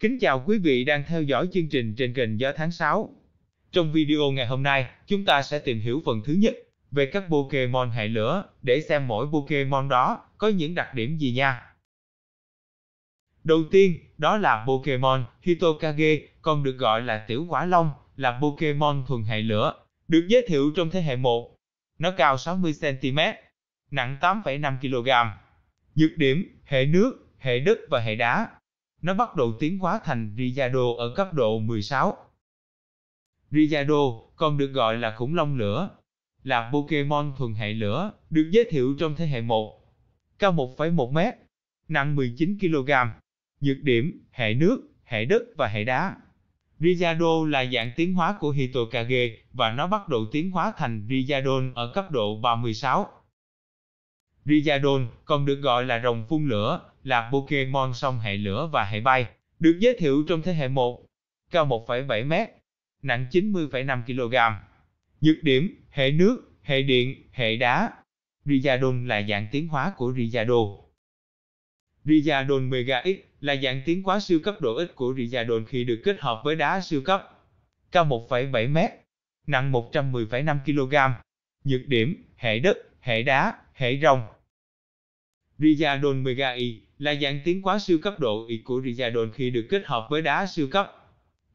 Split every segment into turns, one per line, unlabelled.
Kính chào quý vị đang theo dõi chương trình trên kênh Gió tháng 6. Trong video ngày hôm nay, chúng ta sẽ tìm hiểu phần thứ nhất về các Pokemon hệ lửa để xem mỗi Pokemon đó có những đặc điểm gì nha. Đầu tiên, đó là Pokemon Hitokage, còn được gọi là Tiểu Quả Long, là Pokemon thuần hệ lửa, được giới thiệu trong thế hệ 1. Nó cao 60cm, nặng 8,5 kg. Nhược điểm, hệ nước, hệ đất và hệ đá. Nó bắt đầu tiến hóa thành Riyado ở cấp độ 16. Riyado còn được gọi là khủng long lửa, là Pokemon thuần hệ lửa, được giới thiệu trong thế hệ 1. Cao 1,1 m, nặng 19 kg. Nhược điểm, hệ nước, hệ đất và hệ đá. Riyado là dạng tiến hóa của Hitokage và nó bắt đầu tiến hóa thành Riyadon ở cấp độ 36. Riyadon còn được gọi là rồng phun lửa, là Pokemon song hệ lửa và hệ bay, được giới thiệu trong thế hệ 1, cao 1,7m, nặng 90,5 kg. Nhược điểm, hệ nước, hệ điện, hệ đá. Rizadon là dạng tiến hóa của Rizado. Rizadon Mega X là dạng tiến hóa siêu cấp độ ít của Rizadon khi được kết hợp với đá siêu cấp. Cao 1,7m, nặng 110,5 kg. Nhược điểm, hệ đất, hệ đá, hệ rồng. Rizadon Mega Y là dạng tiến quá siêu cấp độ Y của Riadon khi được kết hợp với đá siêu cấp,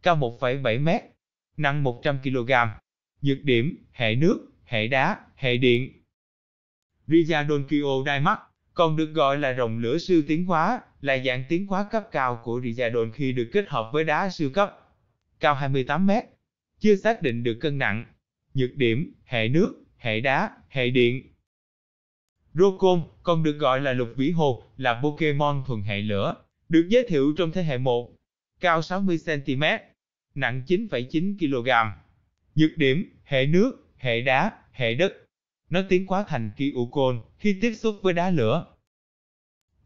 cao 1,7m, nặng 100kg. Nhược điểm, hệ nước, hệ đá, hệ điện. Riadon Kyo Diamond còn được gọi là rồng lửa siêu tiến hóa, là dạng tiến hóa cấp cao của Riadon khi được kết hợp với đá siêu cấp, cao 28m, chưa xác định được cân nặng. Nhược điểm, hệ nước, hệ đá, hệ điện. Rokon, còn được gọi là lục vĩ hồ, là Pokemon thuần hệ lửa, được giới thiệu trong thế hệ 1, cao 60cm, nặng 9,9 kg. Nhược điểm, hệ nước, hệ đá, hệ đất. Nó tiến hóa thành Kyukon khi tiếp xúc với đá lửa.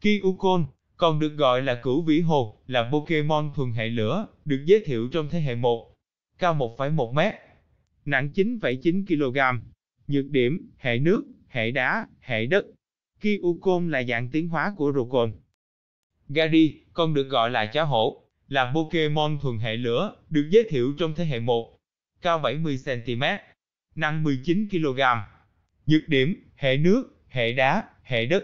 Kyukon, còn được gọi là cửu vĩ hồ, là Pokemon thuần hệ lửa, được giới thiệu trong thế hệ 1, cao 1,1 m, nặng 9,9 kg. Nhược điểm, hệ nước, hệ đá, hệ đất. Kyucon là dạng tiến hóa của Rukon. Gary, còn được gọi là chó hổ, là Pokemon thuần hệ lửa, được giới thiệu trong thế hệ 1, cao 70cm, nặng 19kg. Nhược điểm, hệ nước, hệ đá, hệ đất.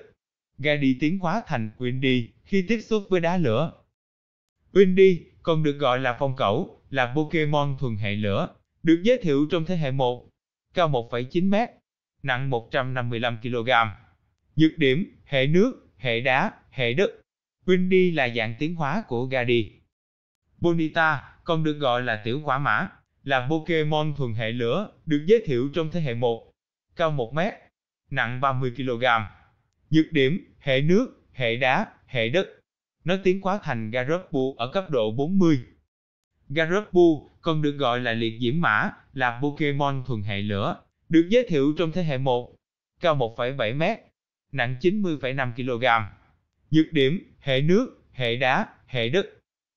Gary tiến hóa thành Windy khi tiếp xúc với đá lửa. Windy, còn được gọi là phong cẩu, là Pokemon thuần hệ lửa, được giới thiệu trong thế hệ 1, cao 1,9m, nặng 155 kg. Nhược điểm, hệ nước, hệ đá, hệ đất. Windy là dạng tiến hóa của Gadi. Bonita, còn được gọi là tiểu quả mã, là Pokemon thuần hệ lửa, được giới thiệu trong thế hệ 1. Cao 1 mét, nặng 30 kg. Nhược điểm, hệ nước, hệ đá, hệ đất. Nó tiến hóa thành Garopu ở cấp độ 40. Garopu còn được gọi là liệt diễm mã, là Pokemon thuần hệ lửa, được giới thiệu trong thế hệ 1, cao 1,7 m, nặng 90,5 kg. Nhược điểm, hệ nước, hệ đá, hệ đất.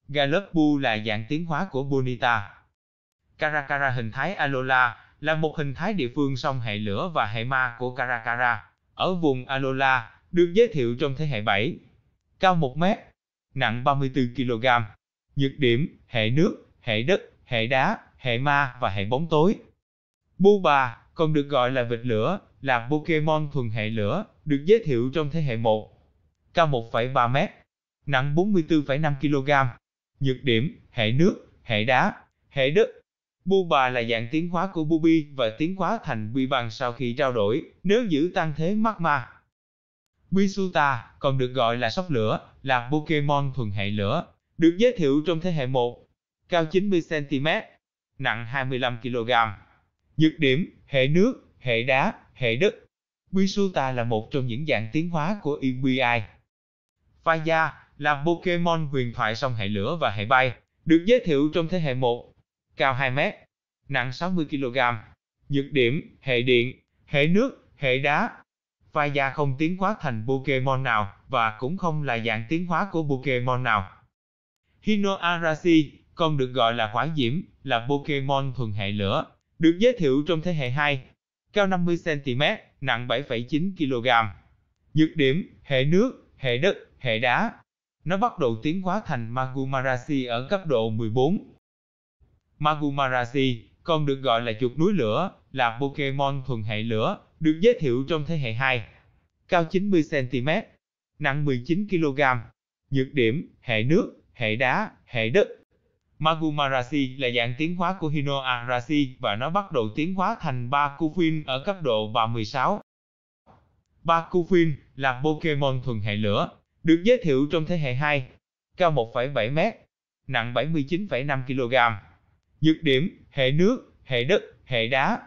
Gallupu là dạng tiến hóa của Bonita. Caracara hình thái Alola là một hình thái địa phương song hệ lửa và hệ ma của Caracara. Ở vùng Alola, được giới thiệu trong thế hệ 7. Cao 1 mét, nặng 34 kg. Nhược điểm, hệ nước, hệ đất, hệ đá, hệ ma và hệ bóng tối. Buba còn được gọi là vịt lửa, là Pokemon thuần hệ lửa, được giới thiệu trong thế hệ 1. Cao 1,3 m, nặng 44,5 kg. Nhược điểm, hệ nước, hệ đá, hệ đất. Buba là dạng tiến hóa của Bubi và tiến hóa thành Bi bằng sau khi trao đổi, nếu giữ tăng thế magma. Bisuta, còn được gọi là sóc lửa, là Pokemon thuần hệ lửa, được giới thiệu trong thế hệ 1. Cao 90cm, nặng 25kg. Nhược điểm, hệ nước, hệ đá, hệ đất. Bisuta là một trong những dạng tiến hóa của Eevee. Faya là Pokemon huyền thoại song hệ lửa và hệ bay, được giới thiệu trong thế hệ 1, cao 2 mét, nặng 60 kg. Nhược điểm, hệ điện, hệ nước, hệ đá. Faya không tiến hóa thành Pokemon nào và cũng không là dạng tiến hóa của Pokemon nào. Hino Arashi, còn được gọi là hỏa diễm, là Pokemon thuần hệ lửa, được giới thiệu trong thế hệ 2, cao 50cm, nặng 7,9 kg. Nhược điểm, hệ nước, hệ đất, hệ đá. Nó bắt đầu tiến hóa thành Magumarashi ở cấp độ 14. Magumarashi còn được gọi là chuột núi lửa, là Pokemon thuần hệ lửa, được giới thiệu trong thế hệ 2. Cao 90cm, nặng 19kg. Nhược điểm, hệ nước, hệ đá, hệ đất, Mahumarashi là dạng tiến hóa của Hinoarasi và nó bắt đầu tiến hóa thành Bakufin ở cấp độ 36. Bakufin là Pokemon thuần hệ lửa, được giới thiệu trong thế hệ 2, cao 1,7m, nặng 79,5 kg. Nhược điểm, hệ nước, hệ đất, hệ đá.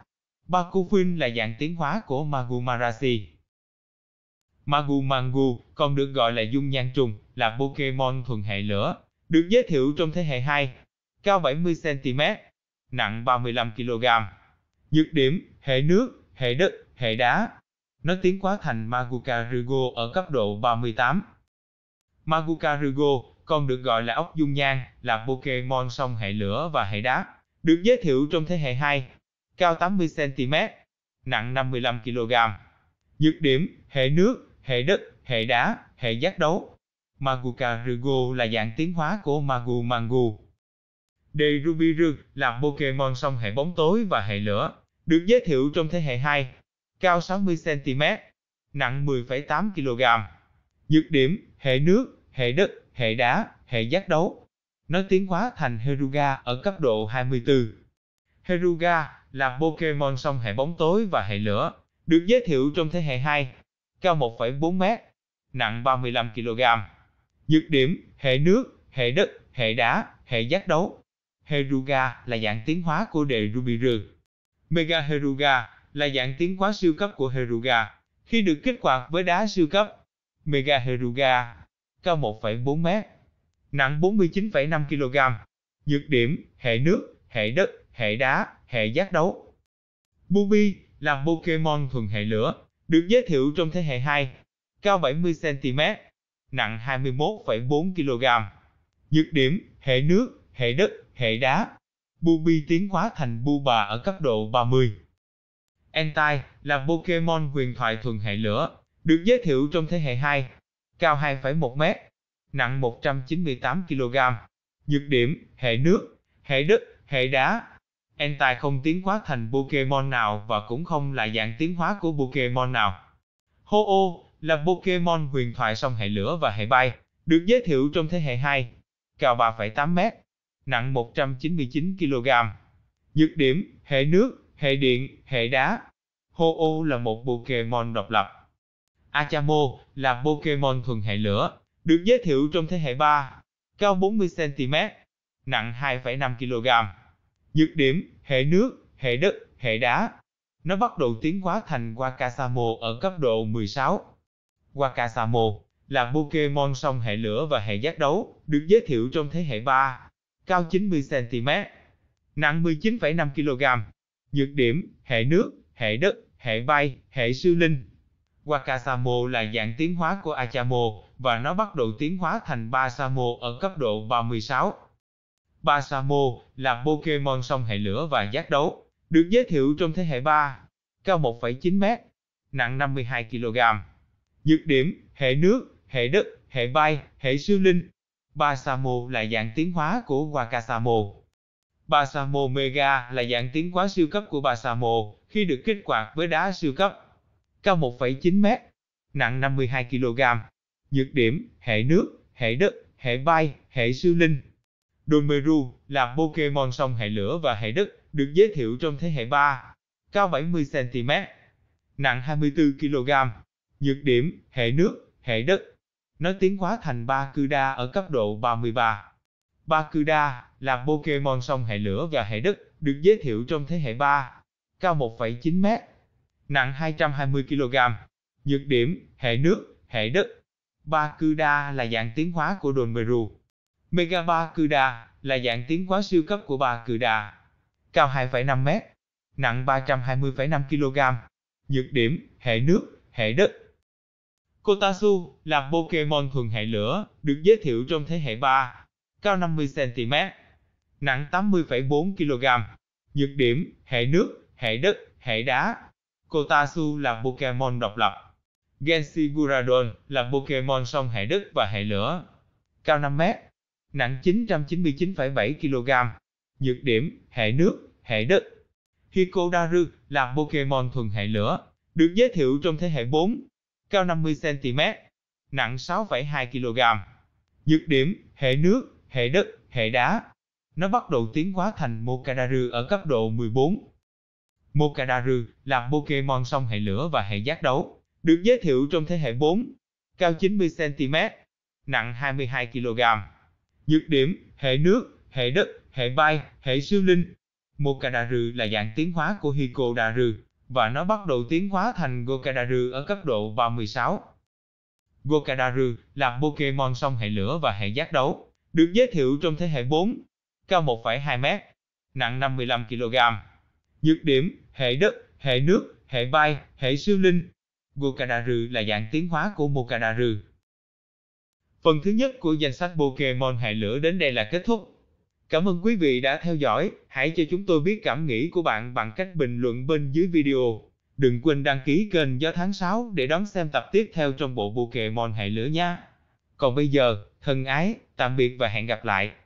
Bakufin là dạng tiến hóa của Magumarashi. Magumangu còn được gọi là dung nhan trùng, là Pokemon thuần hệ lửa, được giới thiệu trong thế hệ 2, cao 70cm, nặng 35kg. Nhược điểm, hệ nước, hệ đất, hệ đá. Nó tiến quá thành Magucarugo ở cấp độ 38. Magucarugo còn được gọi là ốc dung nhang, là Pokemon song hệ lửa và hệ đá, được giới thiệu trong thế hệ 2, cao 80cm, nặng 55kg. Nhược điểm, hệ nước, hệ đất, hệ đá, hệ giác đấu. Magukarugo là dạng tiến hóa của Magu Mangu. Derubiru là Pokemon song hệ bóng tối và hệ lửa, được giới thiệu trong thế hệ 2, cao 60cm, nặng 10,8 kg. Nhược điểm, hệ nước, hệ đất, hệ đá, hệ giác đấu. Nó tiến hóa thành Heruga ở cấp độ 24. Heruga là Pokemon song hệ bóng tối và hệ lửa, được giới thiệu trong thế hệ 2, cao 1,4m, nặng 35 kg. Nhược điểm, hệ nước, hệ đất, hệ đá, hệ giác đấu. Heruga là dạng tiến hóa của đệ Rubiru. Mega Heruga là dạng tiến hóa siêu cấp của Heruga, khi được kích hoạt với đá siêu cấp. Mega Heruga cao 1,4 m, nặng 49,5 kg. Nhược điểm, hệ nước, hệ đất, hệ đá, hệ giác đấu. Bubi là Pokemon thuần hệ lửa, được giới thiệu trong thế hệ 2, cao 70 cm, nặng 21,4 kg. Nhược điểm, hệ nước, hệ đất, hệ đá. Bubi tiến hóa thành Buba ở cấp độ 30. Entei là Pokemon huyền thoại thuần hệ lửa, được giới thiệu trong thế hệ 2, cao 2,1m, nặng 198 kg. Nhược điểm, hệ nước, hệ đất, hệ đá. Entei không tiến hóa thành Pokemon nào và cũng không là dạng tiến hóa của Pokemon nào. Ho-Oh là Pokemon huyền thoại song hệ lửa và hệ bay, được giới thiệu trong thế hệ 2. Cao 3,8m, nặng 199 kg. Nhược điểm, hệ nước, hệ điện, hệ đá. Ho-Oh là một Pokemon độc lập. Achamo là Pokemon thuần hệ lửa, được giới thiệu trong thế hệ 3. Cao 40cm, nặng 2,5 kg. Nhược điểm, hệ nước, hệ đất, hệ đá. Nó bắt đầu tiến hóa thành Wakasamo ở cấp độ 16. Wakasamo là Pokemon song hệ lửa và hệ giác đấu, được giới thiệu trong thế hệ 3, cao 90cm, nặng 19,5 kg. Nhược điểm, hệ nước, hệ đất, hệ bay, hệ sư linh. Wakasamo là dạng tiến hóa của Achamo, và nó bắt đầu tiến hóa thành Basamo ở cấp độ 36. Basamo là Pokemon song hệ lửa và giác đấu, được giới thiệu trong thế hệ 3, cao 1,9m, nặng 52 kg. Dược điểm, hệ nước, hệ đất, hệ bay hệ siêu linh. Basamo là dạng tiến hóa của Wakasamo. Basamo Mega là dạng tiến hóa siêu cấp của Basamo khi được kích hoạt với đá siêu cấp. Cao 1,9m, nặng 52 kg. Nhược điểm, hệ nước, hệ đất, hệ bay hệ siêu linh. Domeru là Pokemon song hệ lửa và hệ đất, được giới thiệu trong thế hệ 3. Cao 70cm, nặng 24 kg. Nhược điểm, hệ nước, hệ đất. Nó tiến hóa thành ba cư đa ở cấp độ 33. đa là Pokemon song hệ lửa và hệ đất, được giới thiệu trong thế hệ 3. Cao 1,9m, nặng 220kg. Nhược điểm, hệ nước, hệ đất. ba cư đa là dạng tiến hóa của đồn Meru. Mega ba cư đa là dạng tiến hóa siêu cấp của ba cư đa Cao 2,5m, nặng 320,5 kg. Nhược điểm, hệ nước, hệ đất. Kotasu là Pokemon thuần hệ lửa, được giới thiệu trong thế hệ 3, cao 50cm, nặng 80,4 kg. Nhược điểm, hệ nước, hệ đất, hệ đá. Kotasu là Pokemon độc lập. Gensiguradon là Pokemon song hệ đất và hệ lửa. Cao 5 m, nặng 999,7 kg. Nhược điểm, hệ nước, hệ đất. Hikodaru là Pokemon thuần hệ lửa, được giới thiệu trong thế hệ 4, cao 50cm, nặng 6,2 kg. Nhược điểm, hệ nước, hệ đất, hệ đá. Nó bắt đầu tiến hóa thành Mokararu ở cấp độ 14. Mokararu là Pokemon song hệ lửa và hệ giác đấu, được giới thiệu trong thế hệ 4, cao 90cm, nặng 22 kg. Nhược điểm, hệ nước, hệ đất, hệ bay, hệ siêu linh. Mokararu là dạng tiến hóa của Hikodaru, và nó bắt đầu tiến hóa thành Gokadaru ở cấp độ 36. Gokadaru là Pokemon song hệ lửa và hệ giác đấu, được giới thiệu trong thế hệ 4, cao 1,2m, nặng 55 kg. Nhược điểm, hệ đất, hệ nước, hệ bay, hệ siêu linh. Gokadaru là dạng tiến hóa của Mokadaru. Phần thứ nhất của danh sách Pokemon hệ lửa đến đây là kết thúc. Cảm ơn quý vị đã theo dõi, hãy cho chúng tôi biết cảm nghĩ của bạn bằng cách bình luận bên dưới video. Đừng quên đăng ký kênh Gió tháng 6 để đón xem tập tiếp theo trong bộ bộ mòn hệ lửa nha. Còn bây giờ, thân ái, tạm biệt và hẹn gặp lại.